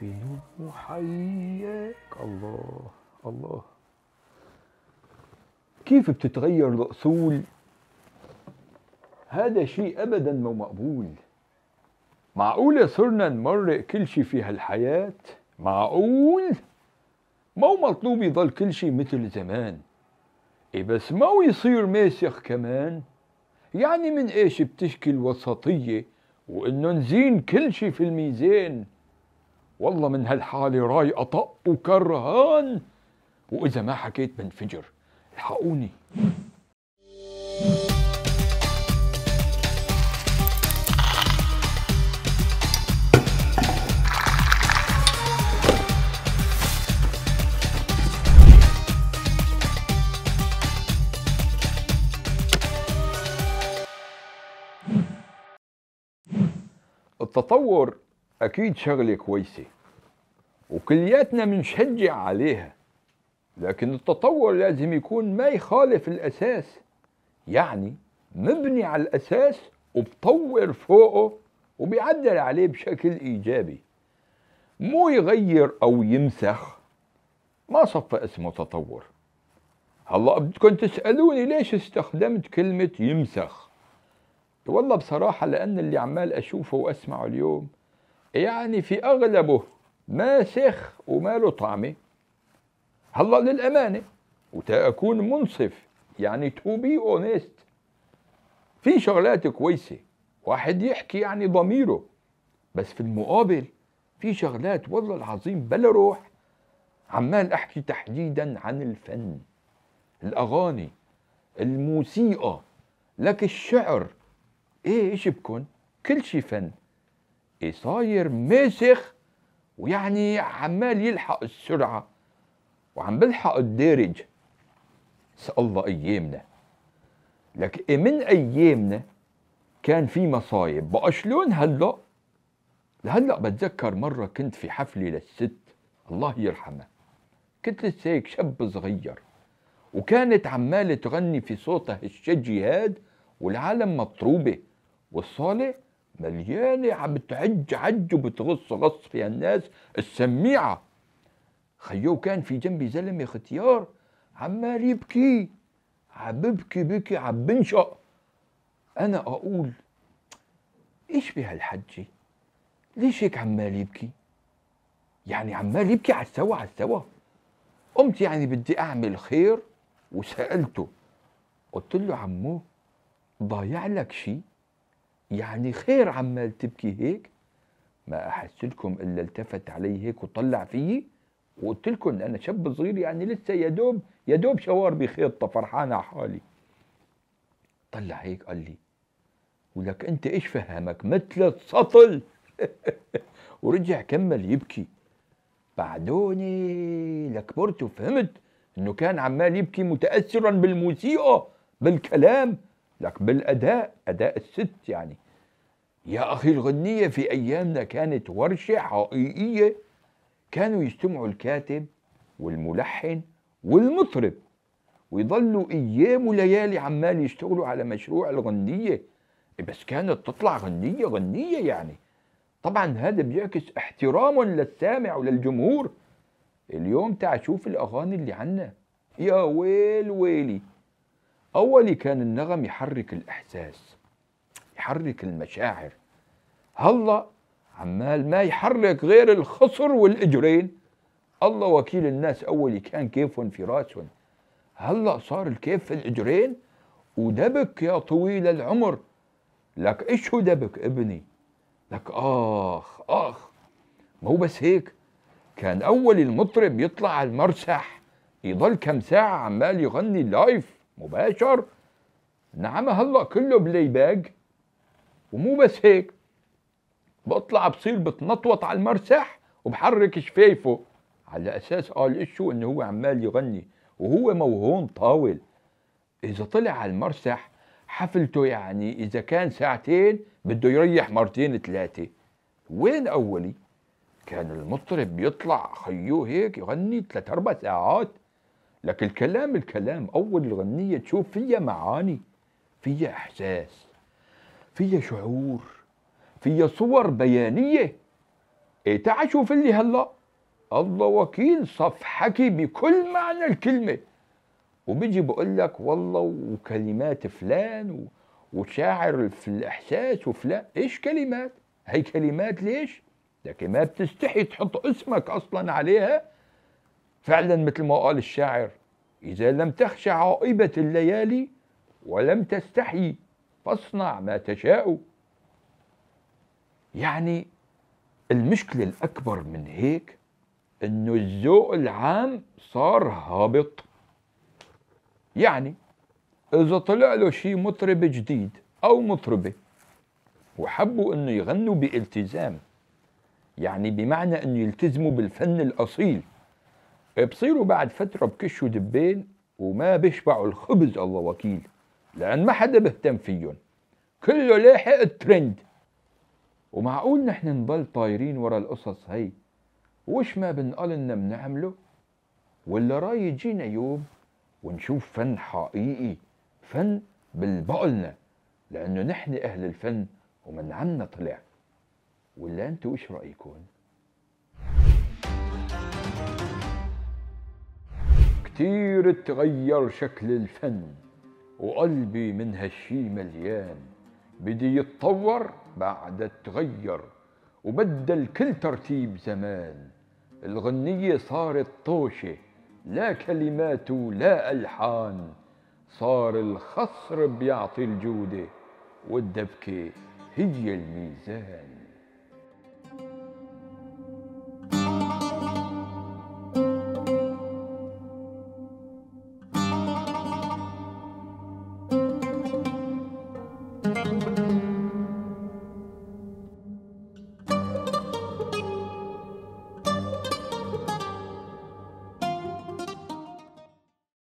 في نور حياك الله الله كيف بتتغير الأصول هذا شيء أبدا مو مقبول معقولة صرنا نمرق كل شيء في هالحياة معقول مو مطلوب يضل كل شيء مثل زمان إيه بس مو يصير ماسخ كمان يعني من إيش بتشكي الوسطية وإنه نزين كل شيء في الميزان والله من هالحالة راي أطق وكرهان وإذا ما حكيت بنفجر الحقوني التطور اكيد شغله كويسه وكلياتنا بنشجع عليها لكن التطور لازم يكون ما يخالف الأساس يعني مبني على الأساس وبطور فوقه وبيعدل عليه بشكل إيجابي مو يغير أو يمسخ ما صفى اسمه تطور هلا بدكم تسألوني ليش استخدمت كلمة يمسخ والله بصراحة لأن اللي عمال أشوفه وأسمعه اليوم يعني في أغلبه ماسخ سخ وما له طعمه هلا للأمانة وتأكون منصف يعني تو بي اونست في شغلات كويسة واحد يحكي يعني ضميره بس في المقابل في شغلات والله العظيم بلا روح عمال احكي تحديدا عن الفن الاغاني الموسيقى لك الشعر ايه ايش بكون كل شي فن إيه صاير ماسخ ويعني عمال يلحق السرعة وعم بلحق الدارج سأل الله أيامنا لك إيه من أيامنا كان في مصايب بقى شلون هلأ لهلأ بتذكر مرة كنت في حفلة للست الله يرحمها كنت لسيك هيك شاب صغير وكانت عمالة تغني في صوتها الشجي هاد والعالم مطروبة والصالة مليانة عم تعج عج وبتغص غص فيها الناس السميعة خيو كان في جنبي زلمة ختيار عمال يبكي عم ببكي بكي عم بنشق أنا أقول إيش بها ليش هيك عمال يبكي يعني عمال يبكي على السوا على السوا قمت يعني بدي أعمل خير وسألته قلت له عمو ضايع لك شيء يعني خير عمال تبكي هيك ما احس لكم الا التفت علي هيك وطلع فيي وقلت لكم انا شاب صغير يعني لسه يا دوب يا دوب شوار بخيطه فرحان على حالي طلع هيك قال لي ولك انت ايش فهمك مثل السطل ورجع كمل يبكي بعدوني لكبرت وفهمت انه كان عمال يبكي متاثرا بالموسيقى بالكلام لك بالاداء اداء الست يعني يا اخي الغنيه في ايامنا كانت ورشه حقيقيه كانوا يجتمعوا الكاتب والملحن والمطرب ويضلوا ايام وليالي عمال يشتغلوا على مشروع الغنيه بس كانت تطلع غنيه غنيه يعني طبعا هذا بيعكس احترام للسامع وللجمهور اليوم تعال شوف الاغاني اللي عنا يا ويل ويلي أولي كان النغم يحرك الإحساس يحرك المشاعر هلا عمال ما يحرك غير الخصر والإجرين الله وكيل الناس أولي كان كيفهم في راسهم هلا صار الكيف في الإجرين ودبك يا طويل العمر لك إيش هو دبك ابني لك آخ آخ مو بس هيك كان أول المطرب يطلع على المرسح يضل كم ساعة عمال يغني لايف مباشر نعم هلا كله بلاي باك ومو بس هيك بطلع بصير بتنطوط على المرسح وبحرك شفايفه على اساس قال الشو انه هو عمال يغني وهو موهون طاول اذا طلع على المرسح حفلته يعني اذا كان ساعتين بده يريح مرتين ثلاثه وين اولي كان المطرب بيطلع خيو هيك يغني ثلاث اربع ساعات لكن الكلام الكلام أول الغنية تشوف فيها معاني فيها إحساس فيها شعور فيها صور بيانية إيه تعال شوف اللي هلا الله وكيل صفحكي بكل معنى الكلمة وبيجي بقول لك والله وكلمات فلان و... وشاعر في الإحساس وفلان إيش كلمات؟ هي كلمات ليش؟ لكن ما بتستحي تحط اسمك أصلا عليها فعلا مثل ما قال الشاعر إذا لم تخش عائبة الليالي ولم تستحي فاصنع ما تشاء يعني المشكلة الأكبر من هيك إنه الذوق العام صار هابط يعني إذا طلع له شي مطرب جديد أو مطربة وحبوا إنه يغنوا بالتزام يعني بمعنى إنه يلتزموا بالفن الأصيل بصيروا بعد فتره بكشوا دبين وما بيشبعوا الخبز الله وكيل لان ما حدا بيهتم فيهم كله لاحق الترند ومعقول نحن نضل طايرين ورا القصص هي وش ما بنقال لنا بنعمله ولا راي يجينا يوم ونشوف فن حقيقي فن بالبقلنا لانه نحن اهل الفن ومن عنا طلع ولا انتوا وش رايكم كتير اتغير شكل الفن وقلبي من هالشي مليان بدي يتطور بعد اتغير وبدل كل ترتيب زمان الغنية صارت طوشة لا كلمات ولا ألحان صار الخصر بيعطي الجودة والدبكة هي الميزان